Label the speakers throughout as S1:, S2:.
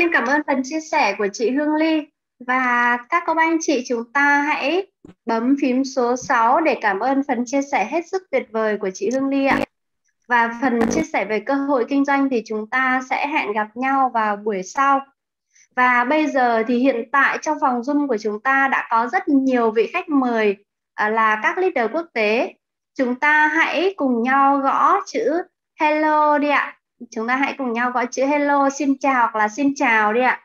S1: Xin cảm ơn phần chia sẻ của chị Hương Ly và các cô anh chị chúng ta hãy bấm phím số 6 để cảm ơn phần chia sẻ hết sức tuyệt vời của chị Hương Ly ạ. Và phần chia sẻ về cơ hội kinh doanh thì chúng ta sẽ hẹn gặp nhau vào buổi sau. Và bây giờ thì hiện tại trong phòng Zoom của chúng ta đã có rất nhiều vị khách mời à, là các leader quốc tế. Chúng ta hãy cùng nhau gõ chữ hello đi ạ chúng ta hãy cùng nhau gọi chữ hello xin chào hoặc là xin chào đi ạ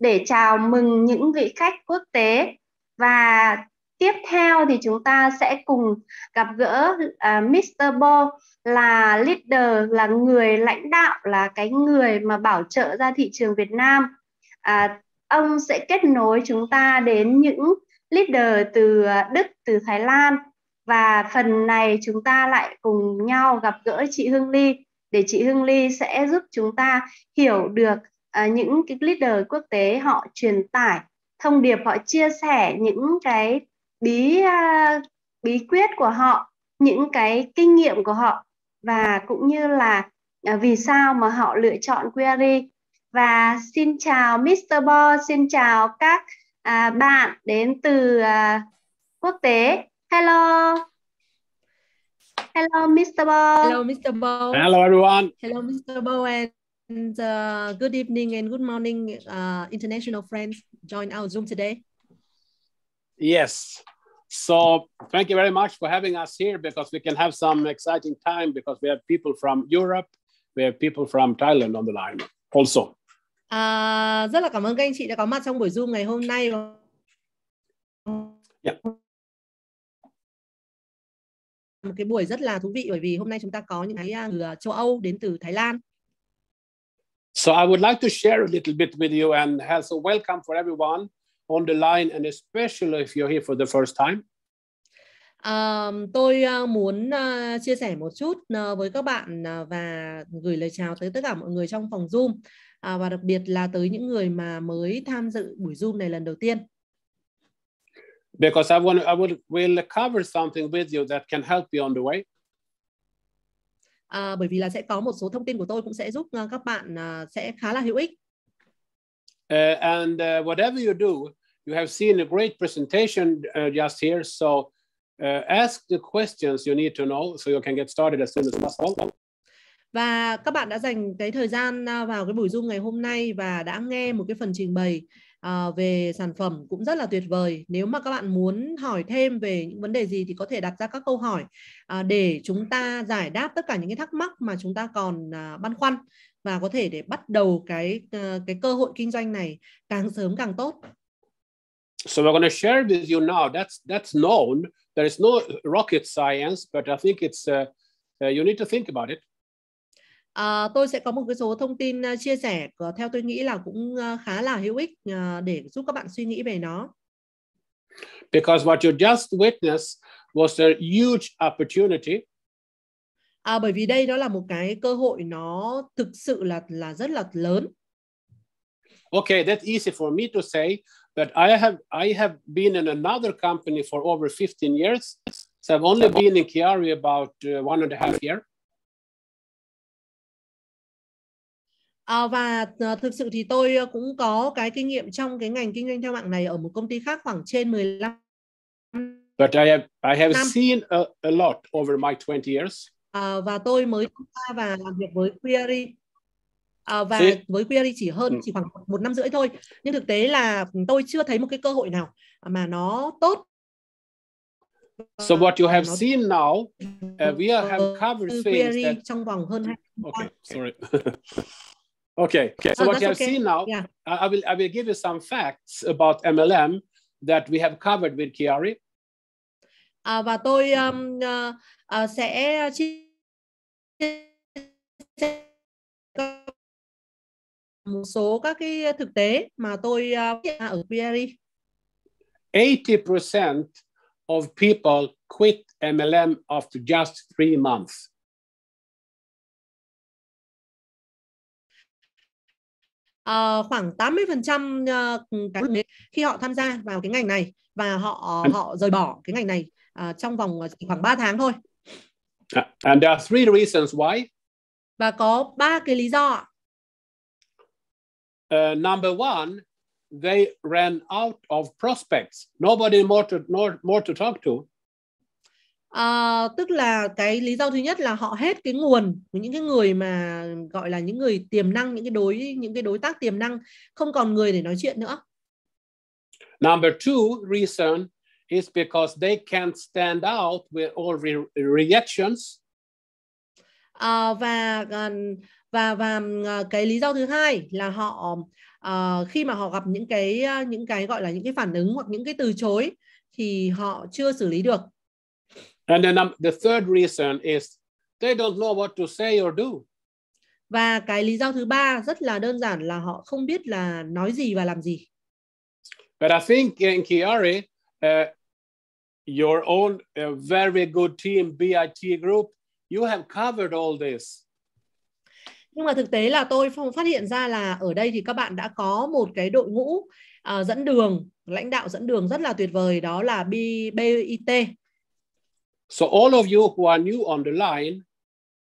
S1: để chào mừng những vị khách quốc tế và tiếp theo thì chúng ta sẽ cùng gặp gỡ uh, à, Mr. Bo là leader là người lãnh đạo là cái người mà bảo trợ ra thị trường Việt Nam à, ông sẽ kết nối chúng ta đến những leader từ Đức từ Thái Lan và phần này chúng ta lại cùng nhau gặp gỡ chị Hương Ly để chị Hương Ly sẽ giúp chúng ta hiểu được à, những cái leader quốc tế họ truyền tải thông điệp họ chia sẻ những cái bí à, bí quyết của họ những cái kinh nghiệm của họ và cũng như là à, vì sao mà họ lựa chọn query và xin chào Mr. Bo xin chào các bạn đến từ quốc tế hello Hello, Mr. Bow. Hello,
S2: Mr. Bow. Hello, everyone. Hello, Mr. Bow and uh, good evening and good morning, uh, international friends. Join our Zoom today.
S3: Yes. So thank you very much for having us here because we can have some exciting time because we have people from Europe, we have people from Thailand on the line also.
S2: uh, rất là cảm ơn các anh chị đã có mặt trong buổi Zoom ngày hôm nay. Yeah. một cái buổi rất là thú vị bởi vì hôm nay chúng ta có những cái người à, à, châu Âu đến từ Thái Lan.
S3: So I would like to share a little bit with you and has a welcome for everyone on the line and especially if you're here for the first time.
S2: Um, tôi uh, muốn uh, chia sẻ một chút uh, với các bạn uh, và gửi lời chào tới tất cả mọi người trong phòng Zoom uh, và đặc biệt là tới những người mà mới tham dự buổi Zoom này lần đầu tiên
S3: because I want I would will cover something with you that can help you on the way.
S2: À, bởi vì là sẽ có một số thông tin của tôi cũng sẽ giúp uh, các bạn uh, sẽ khá là hữu ích.
S3: Uh, and uh, whatever you do, you have seen a great presentation uh, just here. So uh, ask the questions you need to know so you can get started as soon as possible.
S2: Và các bạn đã dành cái thời gian à, vào cái buổi Zoom ngày hôm nay và đã nghe một cái phần trình bày à, về sản phẩm cũng rất là tuyệt vời. Nếu mà các bạn muốn hỏi thêm về những vấn đề gì thì có thể đặt ra các câu hỏi à, để chúng ta giải đáp tất cả những cái thắc mắc mà chúng ta còn à, băn khoăn và có thể để bắt đầu cái ờ, cái cơ hội kinh doanh này càng sớm càng tốt.
S3: So we're going to share with you now. That's that's known. There is no rocket science, but I think it's uh, uh, you need to think about it.
S2: À, tôi sẽ có một cái số thông tin ờ, chia sẻ theo tôi nghĩ là cũng ờ, khá là hữu ích để giúp các bạn suy nghĩ về nó.
S3: Because what you just witnessed was a huge opportunity.
S2: À, bởi vì đây đó là một cái cơ hội nó thực sự là là rất là lớn.
S3: Okay, that's easy for me to say, but I have I have been in another company for over 15 years. So I've only been in Kiari about uh, one and a half year.
S2: À, và ờ, thực sự thì tôi cũng có cái kinh nghiệm trong cái ngành kinh doanh theo mạng này ở một công ty khác khoảng trên 15
S3: But I have I have năm. seen a, a lot over my 20 years.
S2: À, và tôi mới qua và làm việc với Query à, và See? với Query chỉ hơn ừ. chỉ khoảng một năm rưỡi thôi. Nhưng thực tế là tôi chưa thấy một cái cơ hội nào mà nó tốt
S3: So what you have seen now, uh, we have covered things that...
S2: trong vòng hơn 2 Okay,
S3: sorry. Okay. okay. So oh, what you have okay. seen now, yeah. I will I will give you some facts about MLM that we have covered with Kiari.
S2: À, và tôi um, uh, uh, sẽ chia một số các cái thực tế mà tôi uh, ở Kiari.
S3: 80% of people quit MLM after just three months.
S2: uh, khoảng 80% uh, các khi họ tham gia vào cái ngành này và họ họ rời bỏ cái ngành này uh, trong vòng ờ, khoảng 3 tháng thôi.
S3: À, and there are three reasons why.
S2: Và có ba cái lý do.
S3: Uh, number one, they ran out of prospects. Nobody more to more, more to talk to
S2: à, tức là cái lý do thứ nhất là họ hết cái nguồn của những cái người mà gọi là những người tiềm năng những cái đối những cái đối tác tiềm năng không còn người để nói chuyện nữa
S3: number two reason is because they can't stand out with all re reactions
S2: à, và và và cái lý do thứ hai là họ uh, khi mà họ gặp những cái những cái gọi là những cái phản ứng hoặc những cái từ chối thì họ chưa xử lý được
S3: And then um, the third reason is they don't know what to say or do.
S2: Và cái lý do thứ ba rất là đơn giản là họ không biết là nói gì và làm gì.
S3: But I think in Chiari, uh, your own uh, very good team BIT group, you have covered all this.
S2: Nhưng mà thực tế là tôi phát hiện ra là ở đây thì các bạn đã có một cái đội ngũ uh, dẫn đường, lãnh đạo dẫn đường rất là tuyệt vời đó là
S3: BIT So all of you who are new on the line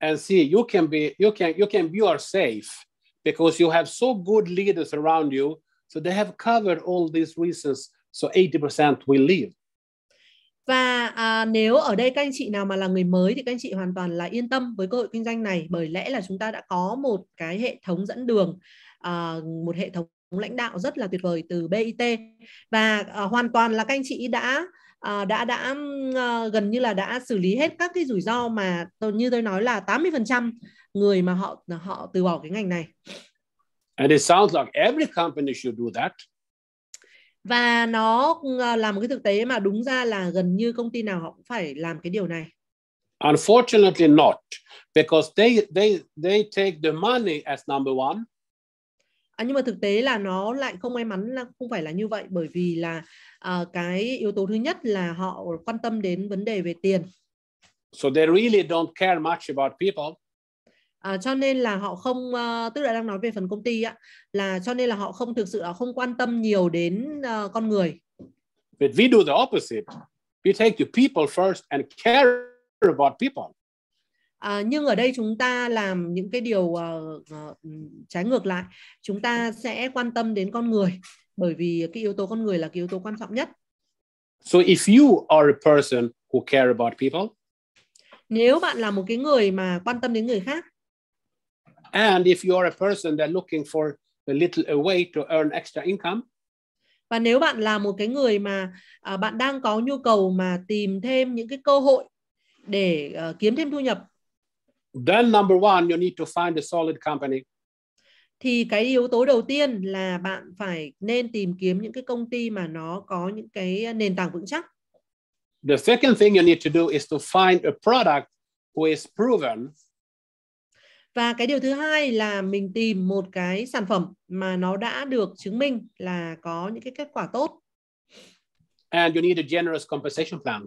S3: and see you can be you can you can you are safe because you have so good leaders around you. So they have covered all these reasons. So 80% will leave.
S2: Và à, nếu ở đây các anh chị nào mà là người mới thì các anh chị hoàn toàn là yên tâm với cơ hội kinh doanh này bởi lẽ là chúng ta đã có một cái hệ thống dẫn đường, à, một hệ thống lãnh đạo rất là tuyệt vời từ BIT và à, hoàn toàn là các anh chị đã Ờ, đã đã ờ, gần như là đã xử lý hết các cái rủi ro mà như tôi nói là 80% người mà họ họ từ bỏ cái ngành này.
S3: And it sounds like every company should do that.
S2: Và nó ờ, là một cái thực tế mà đúng ra là gần như công ty nào họ cũng phải làm cái điều này.
S3: Unfortunately not, because they they they take the money as number one
S2: à, nhưng mà thực tế là nó lại không may mắn là không phải là như vậy bởi vì là uh, cái yếu tố thứ nhất là họ quan tâm đến vấn đề về tiền
S3: so they really don't care much about people
S2: À, cho nên là họ không uh, tức là đang nói về phần công ty á, là cho nên là họ không thực sự là không quan tâm nhiều đến uh, con người.
S3: But we do the opposite. We take the people first and care about people.
S2: À, nhưng ở đây chúng ta làm những cái điều uh, uh, trái ngược lại chúng ta sẽ quan tâm đến con người bởi vì cái yếu tố con người là cái yếu tố quan trọng nhất
S3: so if you are a person who care about people
S2: nếu bạn là một cái người mà quan tâm đến
S3: người khác and if you are a person that looking for a little a way to earn extra income
S2: và nếu bạn là một cái người mà uh, bạn đang có nhu cầu mà tìm thêm những cái cơ hội để uh, kiếm thêm thu nhập
S3: Then number one, you need to find a solid company.
S2: Thì cái yếu tố đầu tiên là bạn phải nên tìm kiếm những cái công ty mà nó có những cái nền tảng vững chắc.
S3: The second thing you need to do is to find a product who is proven.
S2: Và cái điều thứ hai là mình tìm một cái sản phẩm mà nó đã được chứng minh là có những cái kết quả tốt.
S3: And you need a generous compensation plan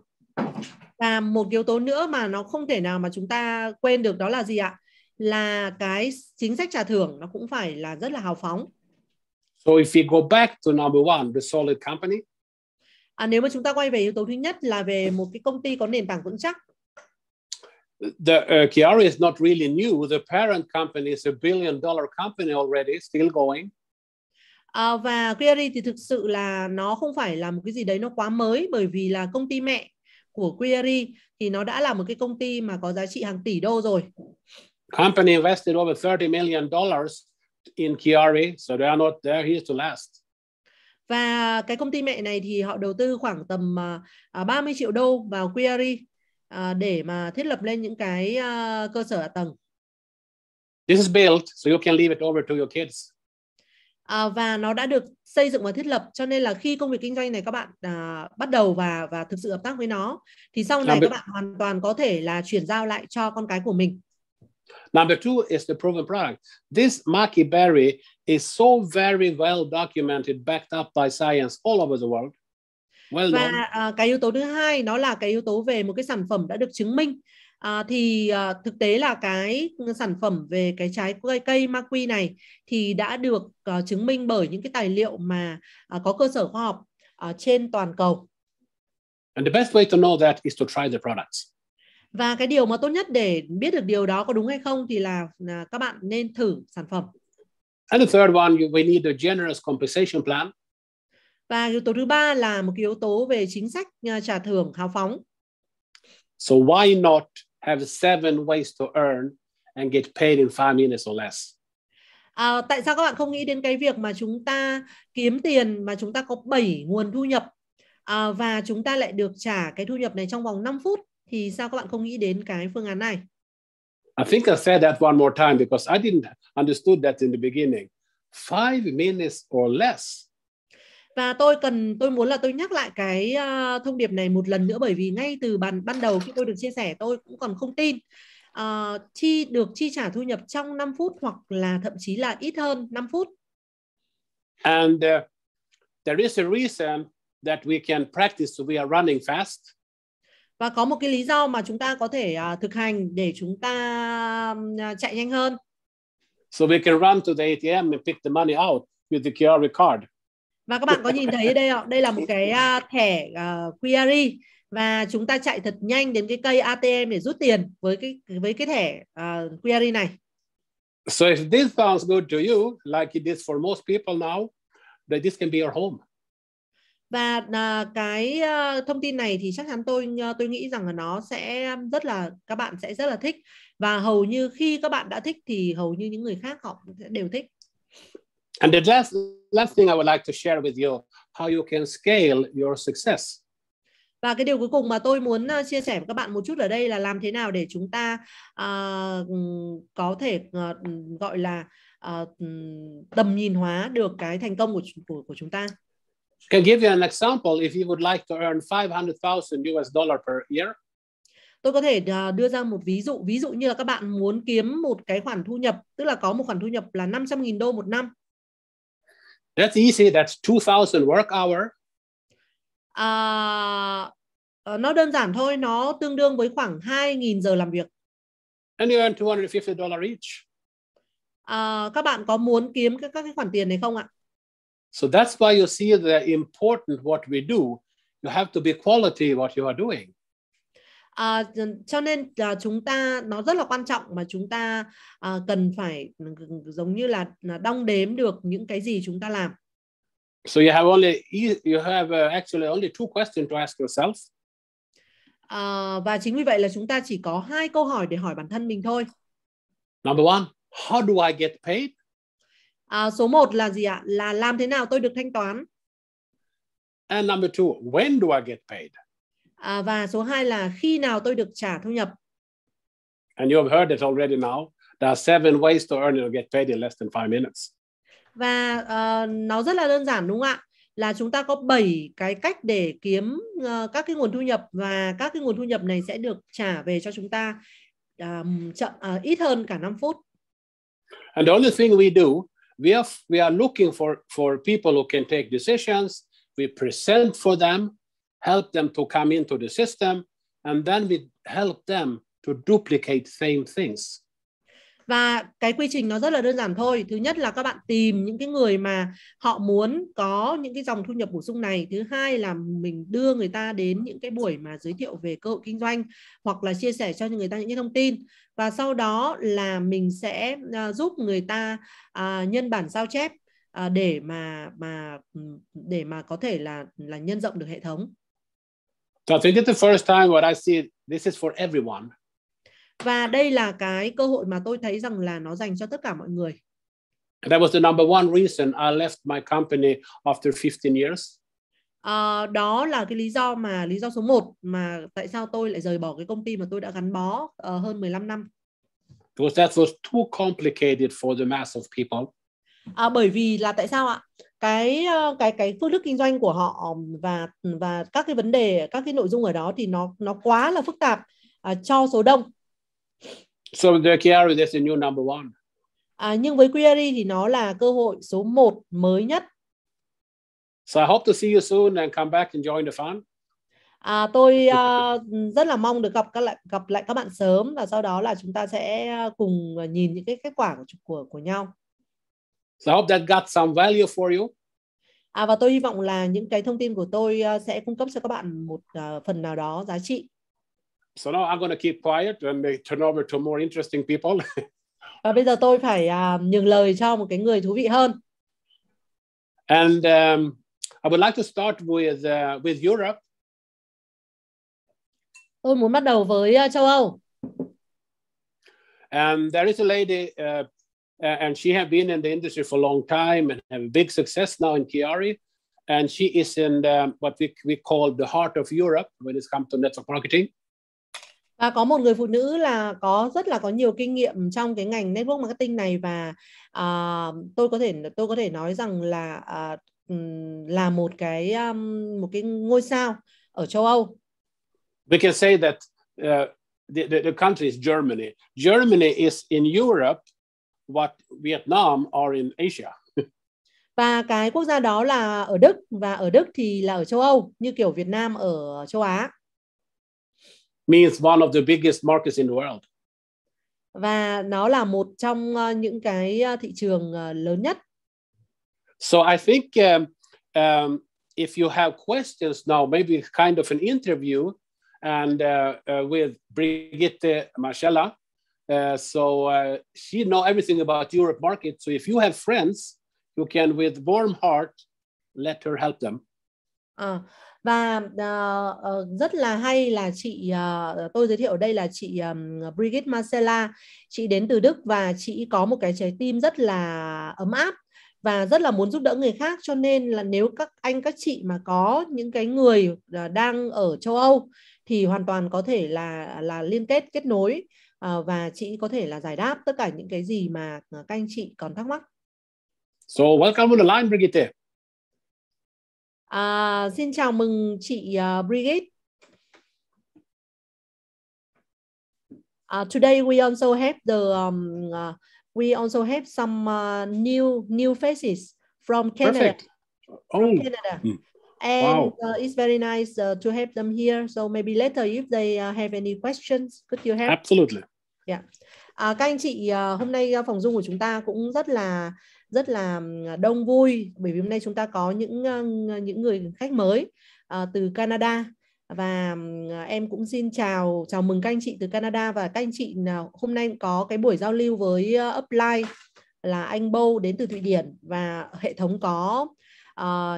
S2: và một yếu tố nữa mà nó không thể nào mà chúng ta quên được đó là gì ạ là cái chính sách trả thưởng nó cũng phải là rất là hào phóng
S3: so if we go back to number one the solid company
S2: à, nếu mà chúng ta quay về yếu tố thứ nhất là về một cái công ty có nền tảng vững chắc
S3: the uh, Chiari is not really new. The parent company is a billion dollar company already, still going.
S2: Uh, và Chiari thì thực sự là nó không phải là một cái gì đấy nó quá mới bởi vì là công ty mẹ của Query thì nó đã là một cái công ty mà có giá trị hàng tỷ đô rồi.
S3: Company invested over 30 million dollars in Chiari, so they are not there here to last.
S2: Và cái công ty mẹ này thì họ đầu tư khoảng tầm 30 à, à, triệu đô vào Query à, để mà thiết lập lên những cái cơ sở hạ tầng.
S3: This is built so you can leave it over to your kids.
S2: Ờ, và nó đã được xây dựng và thiết lập cho nên là khi công việc kinh doanh này các bạn à, bắt đầu và và thực sự hợp tác với nó thì sau này Number... các bạn hoàn toàn có thể là chuyển giao lại cho con cái của mình.
S3: Number two is the proven product. This Maki berry is so very well documented, backed up by science all over the world. Well và
S2: uh, cái yếu tố thứ hai nó là cái yếu tố về một cái sản phẩm đã được chứng minh à, thì à, thực tế là cái sản phẩm về cái trái cây cây maqui này thì đã được à, chứng minh bởi những cái tài liệu mà à, có cơ sở khoa học à, trên toàn cầu.
S3: And the best way to know that is to try the products.
S2: Và cái điều mà tốt nhất để biết được điều đó có đúng hay không thì là à, các bạn nên thử sản phẩm.
S3: And the third one, we need a generous compensation plan.
S2: Và yếu tố thứ ba là một cái yếu tố về chính sách à, trả thưởng hào phóng.
S3: So why not have seven ways to earn and get paid in five minutes or less.
S2: À, tại sao các bạn không nghĩ đến cái việc mà chúng ta kiếm tiền mà chúng ta có 7 nguồn thu nhập à, và chúng ta lại được trả cái thu nhập này trong vòng 5 phút thì sao các bạn không nghĩ đến cái phương án này?
S3: I think I said that one more time because I didn't understood that in the beginning. Five minutes or less
S2: và tôi cần tôi muốn là tôi nhắc lại cái uh, thông điệp này một lần nữa bởi vì ngay từ bàn ban đầu khi tôi được chia sẻ tôi cũng còn không tin uh, chi được chi trả thu nhập trong 5 phút hoặc là thậm chí là ít hơn 5 phút.
S3: And uh, there is a reason that we can practice we are running fast.
S2: Và có một cái lý do mà chúng ta có thể uh, thực hành để chúng ta uh, chạy nhanh hơn.
S3: So we can run to the ATM and pick the money out with the QR card
S2: và các bạn có nhìn thấy đây không đây là một cái à, thẻ uh, à, query và chúng ta chạy thật nhanh đến cái cây ATM để rút tiền với cái với cái thẻ uh, à, query này
S3: So if this sounds good to you, like it is for most people now, that this can be your home.
S2: Và uh, cái uh, thông tin này thì chắc chắn tôi uh, tôi nghĩ rằng là nó sẽ rất là các bạn sẽ rất là thích và hầu như khi các bạn đã thích thì hầu như những người khác họ sẽ đều thích.
S3: And the last, last thing I would like to share with you, how you can scale your success.
S2: Và cái điều cuối cùng mà tôi muốn ờ, chia sẻ với các bạn một chút ở đây là làm thế nào để chúng ta uh, có thể uh, gọi là uh, tầm nhìn hóa được cái thành
S3: công của của, của chúng ta. Can give you an example if you would like to earn 500,000 US dollar per year.
S2: Tôi có thể đưa ra một ví dụ, ví dụ như là các bạn muốn kiếm một cái khoản thu nhập, tức là có một khoản thu nhập là 500.000 đô một năm.
S3: That's easy. That's 2,000 work hour.
S2: À, uh, nó đơn giản thôi. Nó tương đương với khoảng 2.000 giờ làm việc. And you earn $250 each. À, uh, các bạn có muốn kiếm các, các cái khoản tiền này không ạ?
S3: So that's why you see the important what we do. You have to be quality what you are doing
S2: à, cho nên là chúng ta nó rất là quan trọng mà chúng ta à, cần phải ừ, giống như là, là đong đếm được những cái gì chúng ta làm
S3: So you have only you have uh, actually only two questions to ask yourself.
S2: À, và chính vì vậy là chúng ta chỉ có hai câu hỏi để hỏi bản thân mình thôi.
S3: Number one, how do I get paid?
S2: À, số 1 là gì ạ? Là làm thế nào tôi được thanh toán?
S3: And number two, when do I get paid?
S2: À, và số 2 là khi nào tôi được trả thu nhập?
S3: And you have heard it already now. There are seven ways to earn and get paid in less than 5 minutes.
S2: Và uh, nó rất là đơn giản đúng không ạ? Là chúng ta có 7 cái cách để kiếm uh, các cái nguồn thu nhập và các cái nguồn thu nhập này sẽ được trả về cho chúng ta um, chậm uh, ít hơn cả 5 phút.
S3: And the only thing we do, we are we are looking for for people who can take decisions. We present for them help them to come into the system, and then we help them to duplicate same things.
S2: Và cái quy trình nó rất là đơn giản thôi. Thứ nhất là các
S3: bạn tìm những cái người mà họ
S2: muốn có những cái dòng thu nhập bổ sung này. Thứ hai là mình đưa người ta đến những cái buổi mà giới thiệu về cơ hội kinh doanh hoặc là chia sẻ cho người ta những cái thông tin. Và sau đó là mình sẽ à, giúp người ta à, nhân bản sao chép à, để mà mà ừ, để mà có thể là là nhân rộng được hệ thống.
S3: So I think the first time what I see this is for everyone.
S2: Và đây là cái cơ hội mà tôi thấy rằng là nó dành cho tất cả mọi người.
S3: And that was the number one reason I left my company after 15 years.
S2: Uh, đó là cái lý do mà lý do số 1 mà tại sao tôi lại rời bỏ cái công ty mà tôi đã gắn bó uh, hơn 15 năm.
S3: Because that was too complicated for the mass of people.
S2: À, bởi vì là tại sao ạ? cái ờ, cái cái phương thức kinh doanh của họ và và các cái vấn đề các cái nội dung ở đó thì nó nó quá là phức tạp uh, cho số đông.
S3: So the Chiari is the new number one.
S2: À, nhưng với Query thì nó là cơ hội số 1 mới nhất.
S3: So I hope to see you soon and come back and join the fun.
S2: À, tôi uh, rất là mong được gặp các lại gặp lại các bạn sớm và sau đó là chúng ta sẽ ờ, cùng nhìn những cái kết quả của của,
S3: của nhau. So I hope that got some value for you.
S2: À, và tôi hy vọng là những cái thông tin của tôi ờ, sẽ cung cấp cho các bạn một ờ, phần nào đó giá trị.
S3: So now I'm going keep quiet and turn over to more interesting people.
S2: và bây giờ tôi phải à, nhường lời cho một cái người thú vị hơn.
S3: And um, I would like to start with uh, with Europe.
S2: Tôi muốn bắt đầu với ờ, châu Âu.
S3: And there is a lady uh, and she have been in the industry for a long time and have a big success now in Chiari. And she is in the, what we, we call the heart of Europe when it comes to network marketing.
S2: Và có một người phụ nữ là có rất là có nhiều kinh nghiệm trong cái ngành network marketing này và uh, tôi có thể tôi có thể nói rằng là uh, là một cái um, một cái ngôi sao ở châu Âu.
S3: We can say that uh, the, the, the country is Germany. Germany is in Europe what Vietnam are in Asia.
S2: và cái quốc gia đó là ở Đức và ở Đức thì là ở châu Âu như kiểu Việt Nam ở châu Á.
S3: Means one of the biggest markets in the world.
S2: Và nó là một trong ờ, những cái ờ, thị trường ờ, lớn nhất.
S3: So I think um, um, if you have questions now, maybe kind of an interview and uh, uh, with Brigitte Marcella, Uh, so uh, she know everything about Europe market. So if you have friends, you can with warm heart let her help them.
S2: À, và uh, rất là hay là chị uh, tôi giới thiệu ở đây là chị um, Brigitte Marcella chị đến từ Đức và chị có một cái trái tim rất là ấm áp và rất là muốn giúp đỡ người khác cho nên là nếu các anh các chị mà có những cái người đang ở châu Âu thì hoàn toàn có thể là là liên kết kết nối Ờ, và chị có thể là giải đáp tất cả những cái gì mà ờ, các anh chị còn thắc mắc.
S3: So welcome to the line Brigitte.
S2: À, xin chào mừng chị uh, Brigitte. Uh, today we also have the um, uh, we also have some uh, new new faces from Canada. Perfect.
S3: Oh. From Canada. Hmm. And wow.
S2: uh, it's very nice uh, to have them here. So maybe later, if they uh, have any questions, could you help? Absolutely. Yeah. Dạ. À, các anh chị ờ, hôm nay ờ, phòng dung của chúng ta cũng rất là rất là ờ, đông vui bởi vì hôm nay chúng ta có những những người khách mới từ Canada và em cũng xin chào chào mừng các anh chị từ Canada và các anh chị hôm nay có cái buổi giao lưu với Upline là anh Bo đến từ Thụy Điển và hệ thống có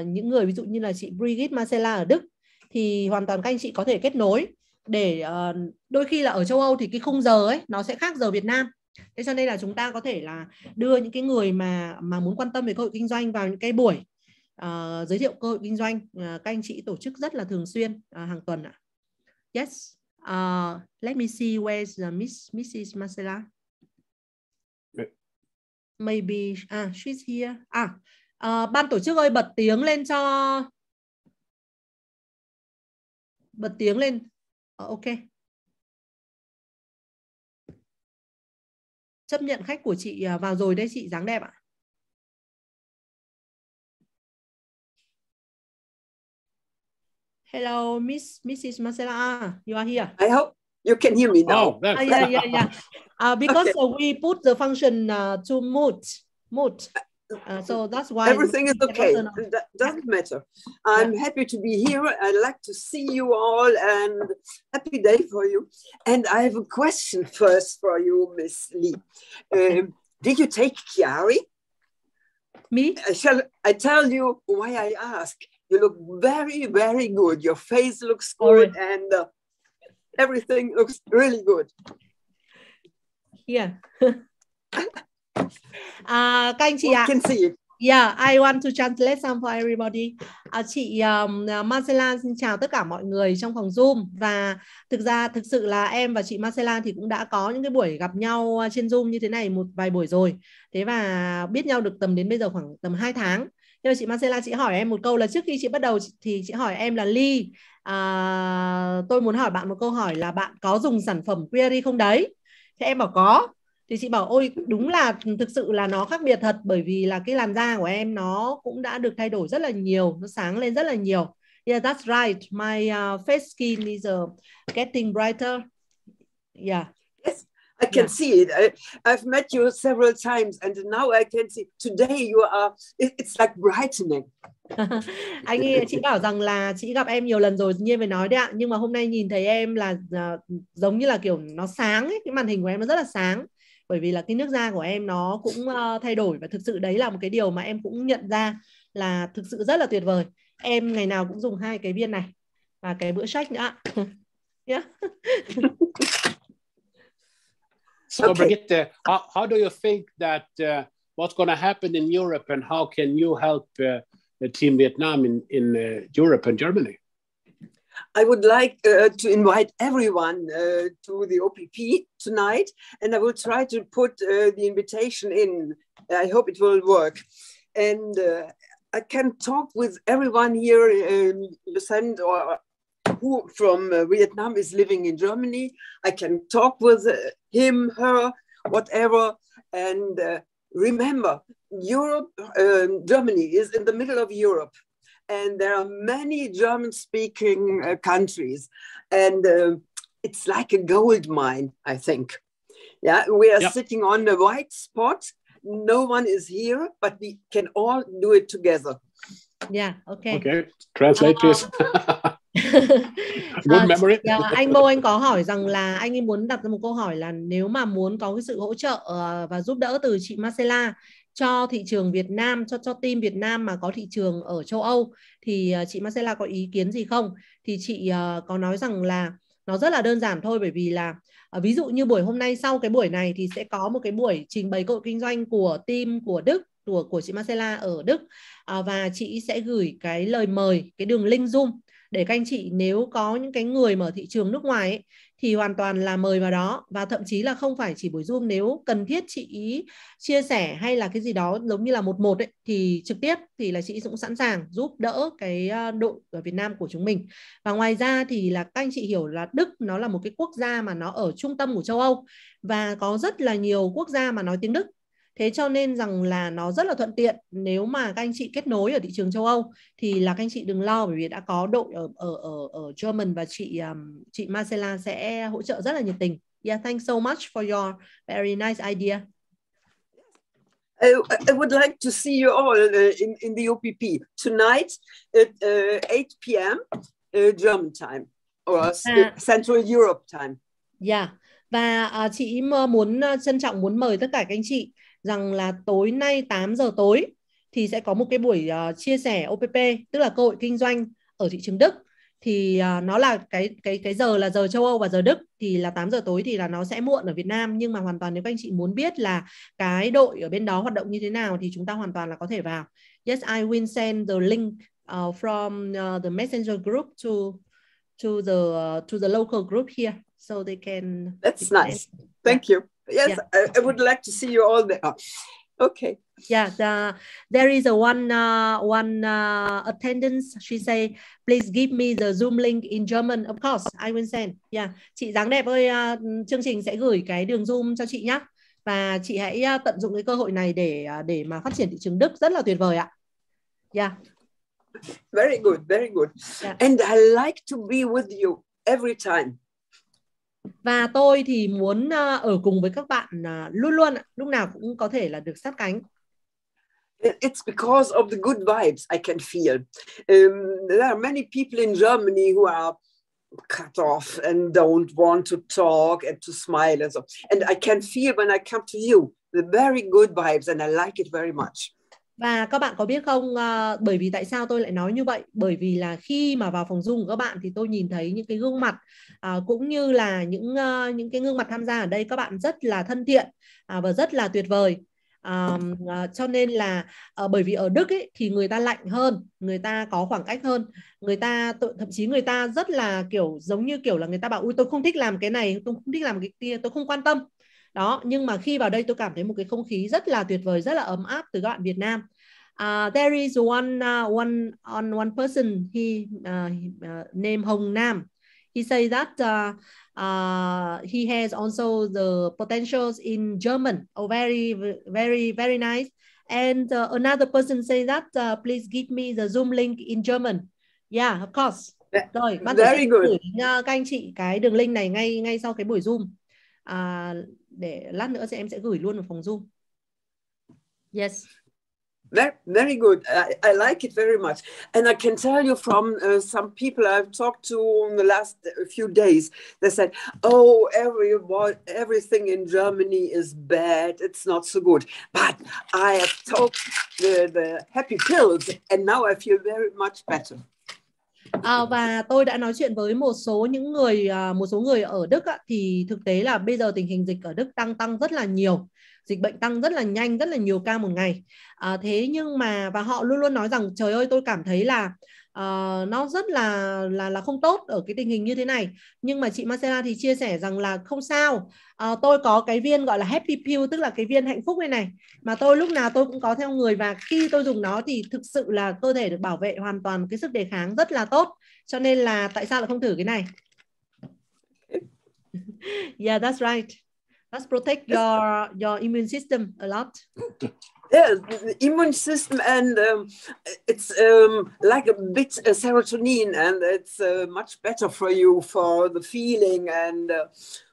S2: những người ví dụ như là chị Brigitte Marcella ở Đức thì hoàn toàn các anh chị có thể kết nối để uh, đôi khi là ở châu Âu thì cái khung giờ ấy nó sẽ khác giờ Việt Nam thế cho nên là chúng ta có thể là đưa những cái người mà mà muốn quan tâm về cơ hội kinh doanh vào những cái buổi uh, giới thiệu cơ hội kinh doanh uh, các anh chị tổ chức rất là thường xuyên uh, hàng tuần ạ yes uh, let me see where's the miss Mrs Marcela maybe ah she's here ah uh, ban tổ chức ơi bật tiếng lên cho bật tiếng
S4: lên Ờ, ok
S2: chấp nhận khách của chị à, vào rồi đấy chị dáng đẹp ạ Hello, Miss Mrs. Marcela, you are here. I hope
S5: you can hear me now. Oh, ah, yeah, yeah, yeah.
S2: Uh, because okay. we put the function uh, to mute, mute. Uh, so that's why everything is okay. It
S5: doesn't matter. I'm yeah.
S2: happy to be here. I like to see you all, and
S5: happy day for you. And I have a question first for you, Miss Lee. Um, did you take Chiari? Me? Shall I tell you why I ask? You look very, very good. Your face looks good, right. and uh, everything looks really good.
S2: Yeah. À, các anh chị ạ. À. Yeah, I want to translate some for everybody. À, chị um, Marcela xin chào tất cả mọi người trong phòng Zoom và thực ra thực sự là em và chị Marcela thì cũng đã có những cái buổi gặp nhau à, trên Zoom như thế này một vài buổi rồi. Thế và biết nhau được tầm đến bây giờ khoảng tầm 2 tháng. Nhưng mà chị Marcela chị hỏi em một câu là trước khi chị bắt đầu thì chị hỏi em là Ly à, tôi muốn hỏi bạn một câu hỏi là bạn có dùng sản phẩm Query không đấy? Thế em bảo có thì chị bảo ôi đúng là thực sự là nó khác biệt thật bởi vì là cái làn da của em nó cũng đã được thay đổi rất là nhiều nó sáng lên rất là nhiều yeah that's right my uh, face skin is uh, getting brighter yeah yes
S5: I can yeah. see it. I, I've met you several times, and now I can see today you are. It, it's like brightening.
S2: anh ấy, chị bảo rằng là chị gặp em nhiều lần rồi nhiên phải nói đấy ạ nhưng mà hôm nay nhìn thấy em là uh, giống như là kiểu nó sáng ấy cái màn hình của em nó rất là sáng bởi vì là cái nước da của em nó cũng uh, thay đổi và thực sự đấy là một cái điều mà em cũng nhận ra là thực sự rất là tuyệt vời em ngày nào cũng dùng hai cái viên này và cái bữa sách nữa yeah.
S5: so okay.
S3: Brigitte, how, how do you think that uh, what's going to happen in Europe and how can you help uh, the team Vietnam in, in uh, Europe and Germany? I would like uh,
S5: to invite everyone uh, to the OPP tonight, and I will try to put uh, the invitation in. I hope it will work. And uh, I can talk with everyone here, um, or who from uh, Vietnam is living in Germany. I can talk with uh, him, her, whatever. And remember, Europe, um, Germany is in the middle of Europe and there are many German speaking uh, countries. And uh, it's like a gold mine, I think. Yeah, we are yep. sitting on the white spot. No one is here, but we can all do it together.
S2: Yeah, okay.
S3: Okay, translate please. Uh, Good memory. À,
S2: anh Bo, anh có hỏi rằng là anh ấy muốn đặt ra một câu hỏi là nếu mà muốn có cái sự hỗ trợ uh, và giúp đỡ từ chị Marcela cho thị trường Việt Nam cho cho team Việt Nam mà có thị trường ở châu Âu thì ờ, chị Marcela có ý kiến gì không? Thì chị ờ, có nói rằng là nó rất là đơn giản thôi bởi vì là ờ, ví dụ như buổi hôm nay sau cái buổi này thì sẽ có một cái buổi trình bày cơ hội kinh doanh của team của Đức của của chị Marcela ở Đức và chị sẽ gửi cái lời mời cái đường link zoom để các anh chị nếu có những cái người mở thị trường nước ngoài ấy, thì hoàn toàn là mời vào đó và thậm chí là không phải chỉ buổi zoom nếu cần thiết chị ý chia sẻ hay là cái gì đó giống như là một một ấy thì trực tiếp thì là chị cũng sẵn sàng giúp đỡ cái ờ, đội ở Việt Nam của chúng mình và ngoài ra thì là các anh chị hiểu là Đức nó là một cái quốc gia mà nó ở trung tâm của châu Âu và có rất là nhiều quốc gia mà nói tiếng Đức Thế cho nên rằng là nó rất là thuận tiện nếu mà các anh chị kết nối ở thị trường châu Âu thì là các anh chị đừng lo bởi vì đã có đội ở ở ở ở German và chị um, chị Marcela sẽ hỗ trợ rất là nhiệt tình. Yeah, thanks so much for your very nice idea.
S5: I, I would like to see you all uh, in, in the OPP tonight at uh, 8 p.m. Uh, German time or à. Central Europe time.
S2: Yeah. Và uh, chị à, muốn uh, trân trọng muốn mời tất cả các anh chị rằng là tối nay 8 giờ tối thì sẽ có một cái buổi uh, chia sẻ OPP tức là cơ hội kinh doanh ở thị trường Đức thì uh, nó là cái cái cái giờ là giờ châu Âu và giờ Đức thì là 8 giờ tối thì là nó sẽ muộn ở Việt Nam nhưng mà hoàn toàn nếu các anh chị muốn biết là cái đội ở bên đó hoạt động như thế nào thì chúng ta hoàn toàn là có thể vào. Yes, I will send the link uh, from uh, the messenger group to to the uh, to the local group here so they can That's nice. Thank you
S5: yes yeah. I, I, would like to see you all there oh,
S2: okay yeah the, there is a one uh, one uh, attendance she say please give me the zoom link in german of course i will send yeah chị dáng đẹp ơi uh, chương trình sẽ gửi cái đường zoom cho chị nhé và chị hãy uh, tận dụng cái cơ hội này để uh, để mà phát triển thị trường đức rất là tuyệt vời ạ yeah
S5: very good very good yeah.
S2: and i like
S5: to be with you every
S2: time và tôi thì muốn ở cùng với các bạn luôn luôn lúc nào cũng có thể là được sát cánh It's because of the good vibes
S5: I can feel. Um, there are many people in Germany who are cut off and don't want to talk and to smile and so. And I can feel when I come to you the very good vibes, and I like it very much.
S2: và các bạn có biết không à, bởi vì tại sao tôi lại nói như vậy bởi vì là khi mà vào phòng dung của các bạn thì tôi nhìn thấy những cái gương mặt à, cũng như là những à, những cái gương mặt tham gia ở đây các bạn rất là thân thiện à, và rất là tuyệt vời à, à, cho nên là à, bởi vì ở Đức ấy, thì người ta lạnh hơn người ta có khoảng cách hơn người ta thậm chí người ta rất là kiểu giống như kiểu là người ta bảo ui tôi không thích làm cái này tôi không thích làm cái kia tôi không quan tâm đó nhưng mà khi vào đây tôi cảm thấy một cái không khí rất là tuyệt vời rất là ấm áp từ các bạn Việt Nam uh, there is one uh, one on one person he uh, uh, name Hồng Nam he say that uh, uh, he has also the potentials in German oh very very very nice and uh, another person say that uh, please give me the zoom link in German yeah of course rồi ban tổ chức gửi uh, các anh chị cái đường link này ngay ngay sau cái buổi zoom uh, để lát nữa em sẽ gửi luôn vào phòng Zoom. Yes. Very, good. I, I, like it
S5: very much. And I can tell you from uh, some people I've talked to in the last uh, few days, they said, oh, every, everything in Germany is bad. It's not so good. But I have took the, the happy pills and now I feel very much better.
S2: à, và tôi đã nói chuyện với một số những người à, một số người ở Đức thì thực tế là bây giờ tình hình dịch ở Đức tăng tăng rất là nhiều dịch bệnh tăng rất là nhanh rất là nhiều ca một ngày à, thế nhưng mà và họ luôn luôn nói rằng trời ơi tôi cảm thấy là uh, nó rất là là là không tốt ở cái tình hình như thế này nhưng mà chị Marcela thì chia sẻ rằng là không sao uh, tôi có cái viên gọi là happy pill tức là cái viên hạnh phúc này này mà tôi lúc nào tôi cũng có theo người và khi tôi dùng nó thì thực sự là cơ thể được bảo vệ hoàn toàn cái sức đề kháng rất là tốt cho nên là tại sao lại không thử cái này yeah that's right that's protect your your immune system a lot yeah, the immune system and um, it's
S5: um, like a bit uh, serotonin and it's uh, much better for you for the feeling and uh,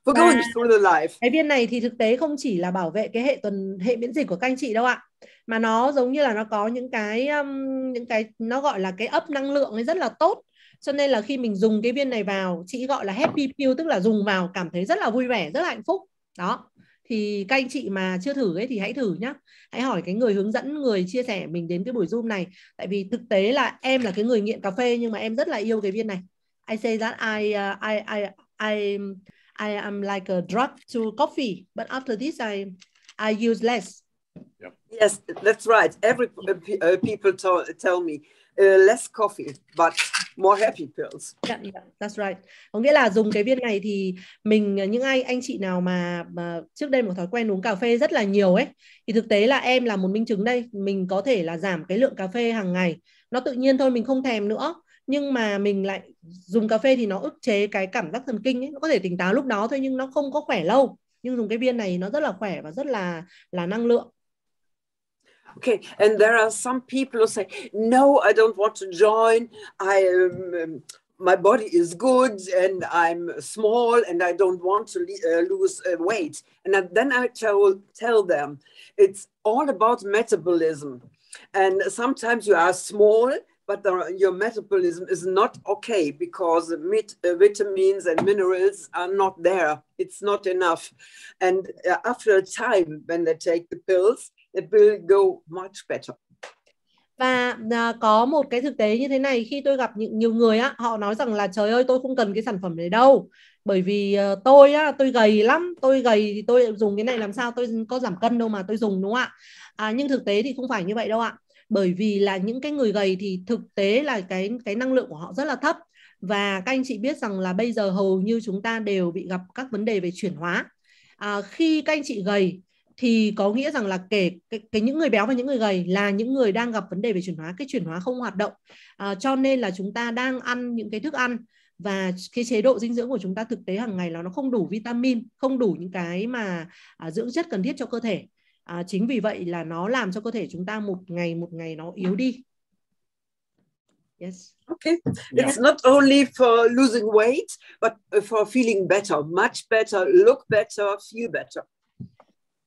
S5: for à, going
S2: through the life. Cái viên này thì thực tế không chỉ là bảo vệ cái hệ tuần hệ miễn dịch của các anh chị đâu ạ. Mà nó giống như là nó có những cái um, những cái nó gọi là cái ấp năng lượng ấy rất là tốt. Cho nên là khi mình dùng cái viên này vào, chị gọi là happy pill tức là dùng vào cảm thấy rất là vui vẻ, rất là hạnh phúc. Đó thì các anh chị mà chưa thử ấy thì hãy thử nhá hãy hỏi cái người hướng dẫn người chia sẻ mình đến cái buổi zoom này tại vì thực tế là em là cái người nghiện cà phê nhưng mà em rất là yêu cái viên này I say that I uh, I I I I am like a drug to coffee but after this I I use less.
S5: Yeah. Yes, that's right. Every uh, uh people tell, tell me Uh, less coffee but more happy pills.
S2: Yeah, dạ, yeah, dạ, that's right. Có nghĩa là dùng cái viên này thì mình những ai anh chị nào mà, mà trước đây một thói quen uống cà phê rất là nhiều ấy thì thực tế là em là một minh chứng đây, mình có thể là giảm cái lượng cà phê hàng ngày. Nó tự nhiên thôi mình không thèm nữa nhưng mà mình lại dùng cà phê thì nó ức chế cái cảm giác thần kinh ấy, nó có thể tỉnh táo lúc đó thôi nhưng nó không có khỏe lâu. Nhưng dùng cái viên này nó rất là khỏe và rất là là năng lượng Okay, and there are some people who say, "No,
S5: I don't want to join. I am." Um, my body is good and I'm small and I don't want to uh, lose uh, weight. And then I tell, tell them it's all about metabolism. And sometimes you are small, but your metabolism is not okay because mit, uh, vitamins and minerals are not there. It's not enough. And uh, after a time, when they take the pills, it will go much better.
S2: Và uh, có một cái thực tế như thế này khi tôi gặp những nhiều người á, họ nói rằng là trời ơi tôi không cần cái sản phẩm này đâu. Bởi vì uh, tôi á, tôi gầy lắm, tôi gầy thì tôi dùng cái này làm sao tôi có giảm cân đâu mà tôi dùng đúng không ạ? À, nhưng thực tế thì không phải như vậy đâu ạ. Bởi vì là những cái người gầy thì thực tế là cái cái năng lượng của họ rất là thấp và các anh chị biết rằng là bây giờ hầu như chúng ta đều bị gặp các vấn đề về chuyển hóa. À, khi các anh chị gầy thì có nghĩa rằng là kể cái, cái những người béo và những người gầy là những người đang gặp vấn đề về chuyển hóa cái chuyển hóa không hoạt động à, cho nên là chúng ta đang ăn những cái thức ăn và cái chế độ dinh dưỡng của chúng ta thực tế hàng ngày là nó không đủ vitamin không đủ những cái mà à, dưỡng chất cần thiết cho cơ thể à, chính vì vậy là nó làm cho cơ thể chúng ta một ngày một ngày nó yếu đi Yes. Okay.
S5: Yeah. It's not only for losing weight, but for feeling better, much better, look better, feel better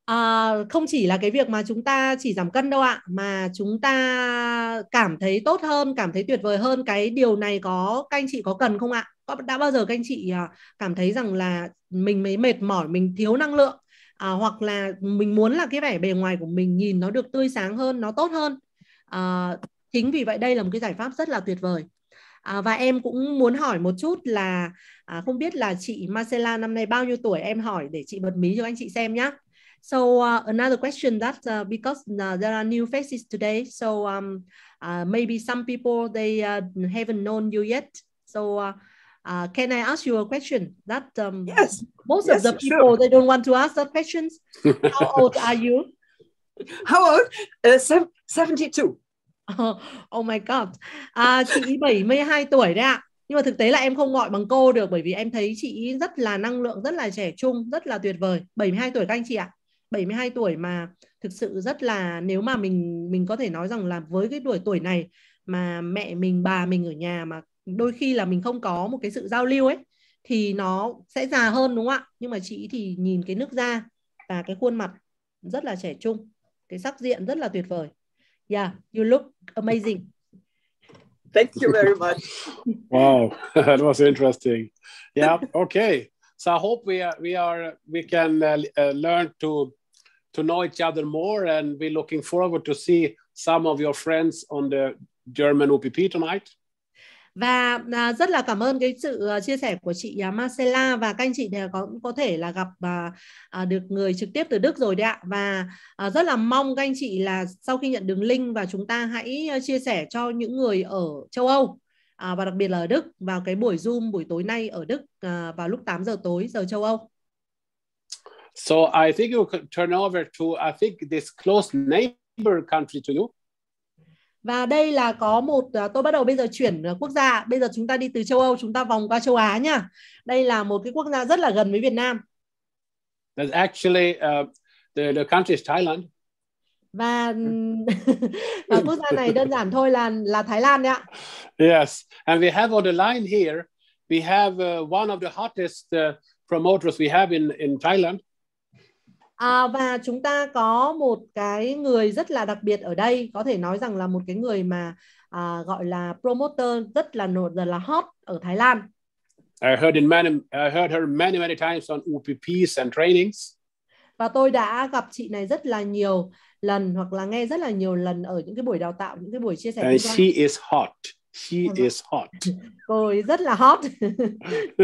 S2: à, không chỉ là cái việc mà chúng ta chỉ giảm cân đâu ạ mà chúng ta cảm thấy tốt hơn cảm thấy tuyệt vời hơn cái điều này có các anh chị có cần không ạ có đã bao giờ các anh chị ờ, cảm thấy rằng là mình mới mệt mỏi mình thiếu năng lượng à, hoặc là mình muốn là cái vẻ bề ngoài của mình nhìn nó được tươi sáng hơn nó tốt hơn à, chính vì vậy đây là một cái giải pháp rất là tuyệt vời À, và em cũng muốn hỏi một chút là à, không biết là chị Marcela năm nay bao nhiêu tuổi em hỏi để chị bật mí cho anh chị xem nhé. So uh, another question that uh, because uh, there are new faces today, so um, uh, maybe some people they uh, haven't known you yet. So uh, can I ask you a question? That um, yes, most yes, of the people sure. they don't want to ask the questions.
S3: How old
S2: are you? How old? Uh, two. Oh, oh my god. À, chị 72 tuổi đấy ạ. Nhưng mà thực tế là em không gọi bằng cô được bởi vì em thấy chị rất là năng lượng, rất là trẻ trung, rất là tuyệt vời. 72 tuổi các anh chị ạ. 72 tuổi mà thực sự rất là nếu mà mình mình có thể nói rằng là với cái tuổi tuổi này mà mẹ mình bà mình ở nhà mà đôi khi là mình không có một cái sự giao lưu ấy thì nó sẽ già hơn đúng không ạ nhưng mà chị thì nhìn cái nước da và cái khuôn mặt rất là trẻ trung cái sắc diện rất là tuyệt vời yeah you look amazing
S3: thank you very much wow that was interesting yeah okay So I hope we are, we are we can uh, uh, learn to to know each other more, and we're looking forward to see some of your friends on the German OPP tonight.
S2: Và uh, rất là cảm ơn cái sự ờ, chia sẻ của chị à, Marcela và các anh chị đều à, có có thể là gặp được người trực tiếp từ Đức rồi đấy ạ. Và rất là mong các anh chị là sau khi nhận đường link và chúng ta hãy ờ, chia sẻ cho những người ở châu Âu à, và đặc biệt là ở Đức vào cái buổi Zoom buổi tối nay ở Đức à, vào lúc 8 giờ tối giờ châu Âu.
S3: So I think you could turn over to I think this close neighbor country to you.
S2: Và đây là có một à, tôi bắt đầu bây giờ chuyển à, quốc gia, bây giờ chúng ta đi từ châu Âu chúng ta vòng qua châu Á nha Đây là một cái quốc gia rất là gần với Việt Nam.
S3: That's actually uh, the the country is Thailand
S2: và ừ. và quốc gia này đơn giản thôi là là Thái Lan đấy ạ.
S3: Yes, and we have on the line here we have uh, one of the hottest uh, promoters we have in in Thailand.
S2: À, và chúng ta có một cái người rất là đặc biệt ở đây, có thể nói rằng là một cái người mà à, gọi là promoter rất là nổi rất là hot ở Thái Lan.
S3: I heard in many I heard her many many times on UPPs and trainings.
S2: Và tôi đã gặp chị này rất là nhiều lần hoặc là nghe rất là nhiều lần ở những cái buổi đào tạo những cái buổi chia sẻ uh, she
S3: is hot she vâng is hot
S2: cô ấy rất là hot